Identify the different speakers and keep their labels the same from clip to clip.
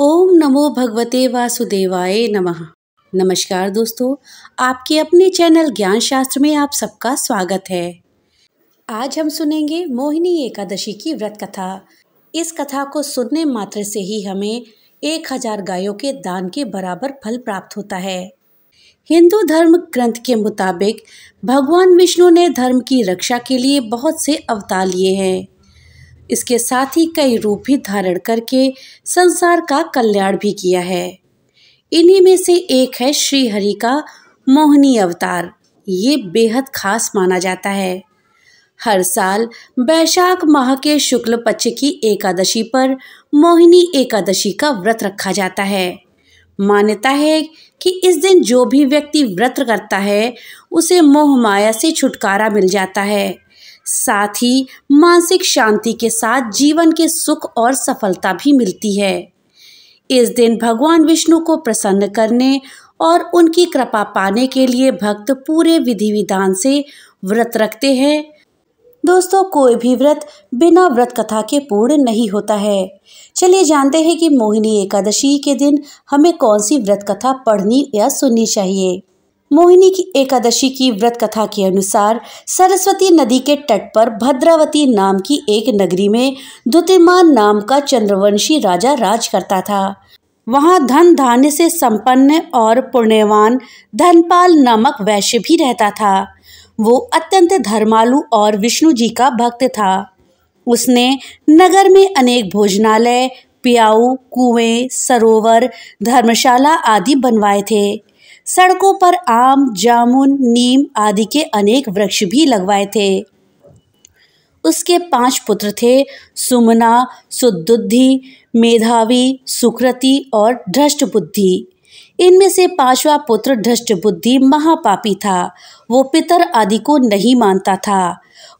Speaker 1: ओम नमो भगवते वासुदेवाय नमः नमस्कार दोस्तों आपके अपने चैनल ज्ञान शास्त्र में आप सबका स्वागत है आज हम सुनेंगे मोहिनी एकादशी की व्रत कथा इस कथा को सुनने मात्र से ही हमें एक हजार गायों के दान के बराबर फल प्राप्त होता है हिंदू धर्म ग्रंथ के मुताबिक भगवान विष्णु ने धर्म की रक्षा के लिए बहुत से अवतार लिए हैं इसके साथ ही कई रूप भी धारण करके संसार का कल्याण भी किया है इन्हीं में से एक है श्री हरि का मोहनी अवतार ये बेहद खास माना जाता है हर साल वैशाख माह के शुक्ल पक्ष की एकादशी पर मोहिनी एकादशी का व्रत रखा जाता है मान्यता है कि इस दिन जो भी व्यक्ति व्रत करता है उसे मोह माया से छुटकारा मिल जाता है साथ ही मानसिक शांति के साथ जीवन के सुख और सफलता भी मिलती है इस दिन भगवान विष्णु को प्रसन्न करने और उनकी कृपा पाने के लिए भक्त पूरे विधि विधान से व्रत रखते हैं दोस्तों कोई भी व्रत बिना व्रत कथा के पूर्ण नहीं होता है चलिए जानते हैं कि मोहिनी एकादशी के दिन हमें कौन सी व्रत कथा पढ़नी या सुननी चाहिए मोहिनी की एकादशी की व्रत कथा के अनुसार सरस्वती नदी के तट पर भद्रावती नाम की एक नगरी में दुतिमान नाम का चंद्रवंशी राजा राज करता था वहाँ धन धान्य से संपन्न और पुण्यवान धनपाल नामक वैश्य भी रहता था वो अत्यंत धर्मालु और विष्णु जी का भक्त था उसने नगर में अनेक भोजनालय पियाऊ कुएं सरोवर धर्मशाला आदि बनवाए थे सड़कों पर आम जामुन नीम आदि के अनेक वृक्ष भी लगवाए थे उसके पांच पुत्र थे सुमना सुदुद्धि मेधावी सुकृति और बुद्धि इनमें से पांचवा पुत्र बुद्धि महापापी था वो पितर आदि को नहीं मानता था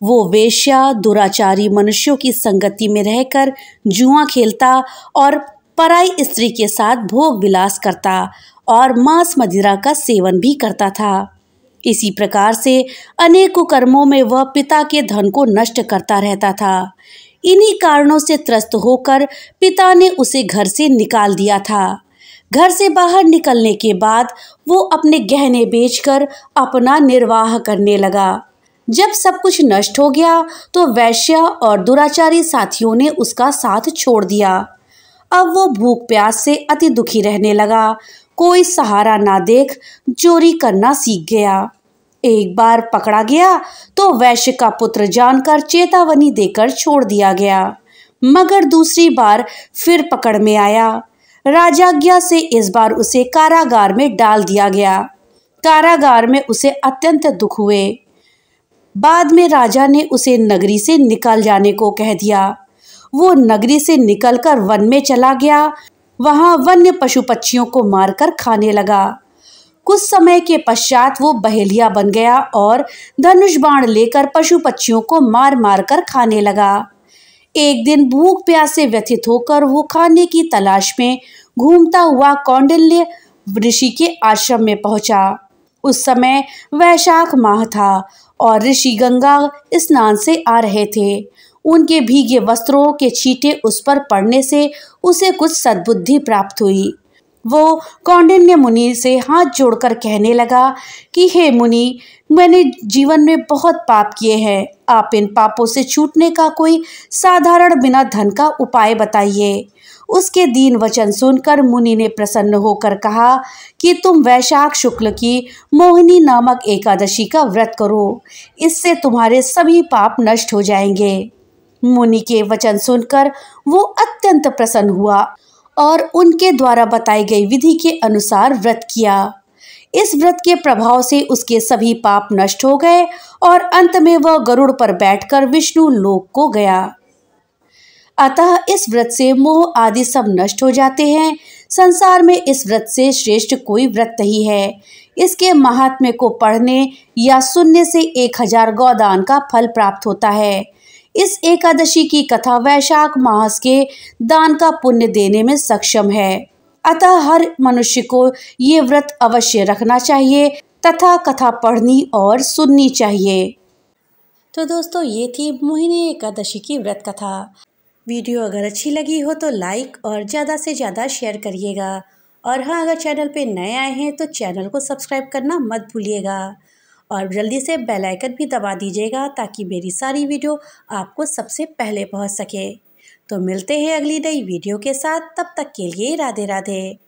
Speaker 1: वो वेश्या दुराचारी मनुष्यों की संगति में रहकर जुआ खेलता और पराई स्त्री के साथ भोग विलास करता और मांस मदिरा का सेवन भी करता था इसी प्रकार से अनेक कर्मों में वह पिता के धन को नष्ट करता रहता था इन्हीं कारणों से त्रस्त होकर पिता ने उसे घर से निकाल दिया था घर से बाहर निकलने के बाद वो अपने गहने बेचकर अपना निर्वाह करने लगा जब सब कुछ नष्ट हो गया तो वैश्य और दुराचारी साथियों ने उसका साथ छोड़ दिया अब वो भूख प्यास से अति दुखी रहने लगा कोई सहारा ना देख चोरी करना सीख गया एक बार पकड़ा गया तो वैश्य का पुत्र जानकर चेतावनी देकर छोड़ दिया गया मगर दूसरी बार फिर पकड़ में आया राजाज्ञा से इस बार उसे कारागार में डाल दिया गया कारागार में उसे अत्यंत दुख हुए बाद में राजा ने उसे नगरी से निकल जाने को कह दिया वो नगरी से निकलकर वन में चला गया वहां वन्य पशु पक्षियों को मारकर खाने लगा कुछ समय के पश्चात वो बहेलिया बन गया और धनुष बाण लेकर पशु पक्षियों को मार मार कर खाने लगा एक दिन भूख प्यास से व्यथित होकर वो खाने की तलाश में घूमता हुआ कौंडल्य ऋषि के आश्रम में पहुंचा उस समय वैशाख माह था और ऋषि गंगा स्नान से आ रहे थे उनके भीगे वस्त्रों के छींटे उस पर पड़ने से उसे कुछ सद्बुद्धि प्राप्त हुई वो कौंडिन्य मुनि से हाथ जोड़कर कहने लगा कि हे मुनि मैंने जीवन में बहुत पाप किए हैं आप इन पापों से छूटने का कोई साधारण बिना धन का उपाय बताइए उसके दीन वचन सुनकर मुनि ने प्रसन्न होकर कहा कि तुम वैशाख शुक्ल की मोहिनी नामक एकादशी का व्रत करो इससे तुम्हारे सभी पाप नष्ट हो जाएंगे मुनि के वचन सुनकर वो अत्यंत प्रसन्न हुआ और उनके द्वारा बताई गई विधि के अनुसार व्रत किया इस व्रत के प्रभाव से उसके सभी पाप नष्ट हो गए और अंत में वह गरुड़ पर बैठकर विष्णु लोक को गया अतः इस व्रत से मोह आदि सब नष्ट हो जाते हैं संसार में इस व्रत से श्रेष्ठ कोई व्रत नहीं है इसके महात्म्य को पढ़ने या सुनने से एक हजार गौदान का फल प्राप्त होता है इस एकादशी की कथा वैशाख मास के दान का पुण्य देने में सक्षम है अतः हर मनुष्य को ये व्रत अवश्य रखना चाहिए तथा कथा पढ़नी और सुननी चाहिए तो दोस्तों ये थी मोहिनी एकादशी की व्रत कथा वीडियो अगर अच्छी लगी हो तो लाइक और ज़्यादा से ज़्यादा शेयर करिएगा और हाँ अगर चैनल पे नए आए हैं तो चैनल को सब्सक्राइब करना मत भूलिएगा और जल्दी से बेल आइकन भी दबा दीजिएगा ताकि मेरी सारी वीडियो आपको सबसे पहले पहुंच सके तो मिलते हैं अगली नई वीडियो के साथ तब तक के लिए राधे राधे